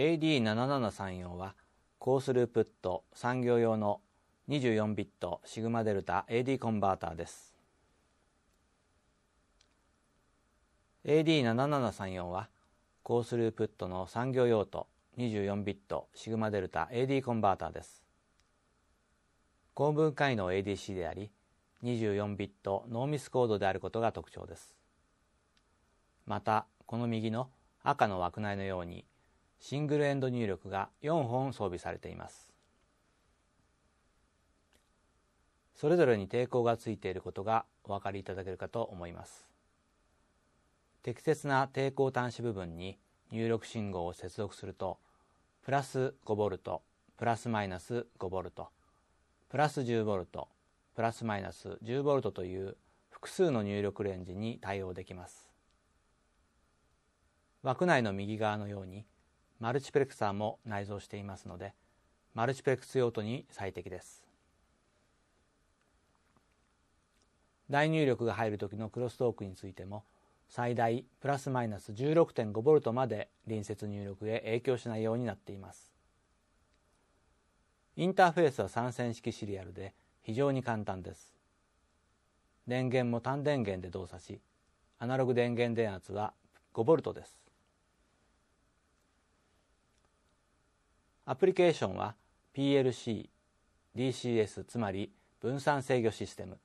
AD7734 はコースループット産業用の24ビットシグマデルタ AD コンバーターです AD7734 はコースループットの産業用途24ビットシグマデルタ AD コンバーターです高分解の ADC であり24ビットノーミスコードであることが特徴ですまたこの右の赤の枠内のようにシングルエンド入力が4本装備されていますそれぞれに抵抗がついていることがお分かりいただけるかと思います適切な抵抗端子部分に入力信号を接続するとプラス 5V プラスマイナス 5V プラス 10V プラスマイナス 10V という複数の入力レンジに対応できます枠内の右側のようにマルチプレクサーも内蔵していますのでマルチプレックス用途に最適です大入力が入る時のクロストークについても最大プラスマイナス 16.5V まで隣接入力へ影響しないようになっていますインターフェースは3線式シリアルで非常に簡単です電源も単電源で動作しアナログ電源電圧は 5V ですアプリケーションは PLC、DCS つまり分散制御システム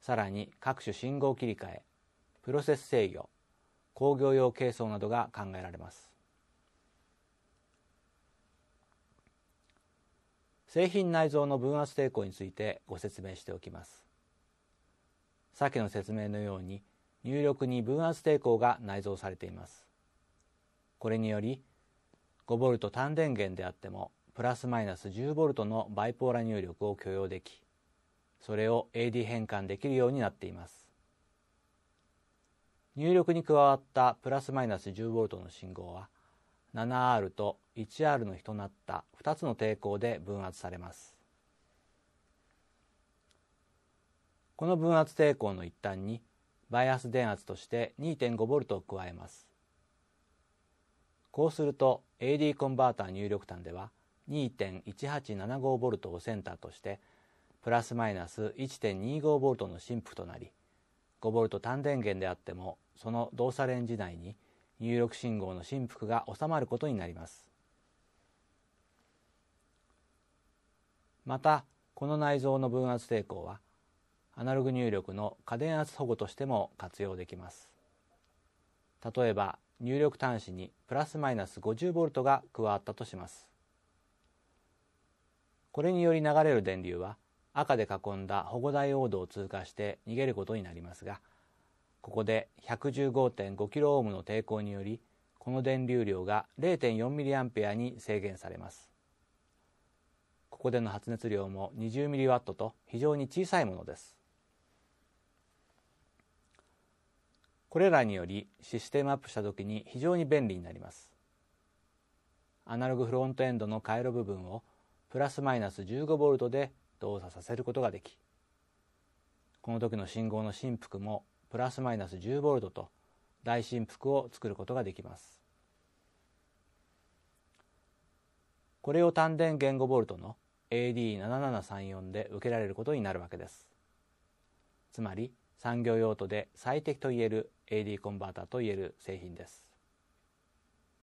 さらに各種信号切り替えプロセス制御工業用軽装などが考えられます製品内蔵の分圧抵抗についてご説明しておきます先の説明のように入力に分圧抵抗が内蔵されていますこれにより5ト単電源であってもプラスマイナス1 0トのバイポーラ入力を許容できそれを AD 変換できるようになっています入力に加わったプラスマイナス1 0トの信号は 7R と 1R の比となった2つの抵抗で分圧されますこの分圧抵抗の一端にバイアス電圧として 2.5V を加えますこうすると AD コンバータ入力端では 2.1875V をセンターとしてプラスマイナス 1.25V の振幅となり 5V 単電源であってもその動作レンジ内に入力信号の振幅が収まることになりますまたこの内蔵の分圧抵抗はアナログ入力の過電圧保護としても活用できます例えば入力端子にプラスマイナス 50V が加わったとしますこれにより流れる電流は赤で囲んだ保護ダイオードを通過して逃げることになりますがここで 115.5kΩ の抵抗によりこの電流量が 0.4mA に制限されますここでの発熱量も 20mW と非常に小さいものですこれらによりシステムアップした時に非常に便利になりますアナログフロントエンドの回路部分をプラスマイナス 15V で動作させることができこの時の信号の振幅もプラスマイナス 10V と大振幅を作ることができますこれを単電言語ボルトの AD7734 で受けられることになるわけですつまり産業用途で最適といえる AD コンバーターといえる製品です。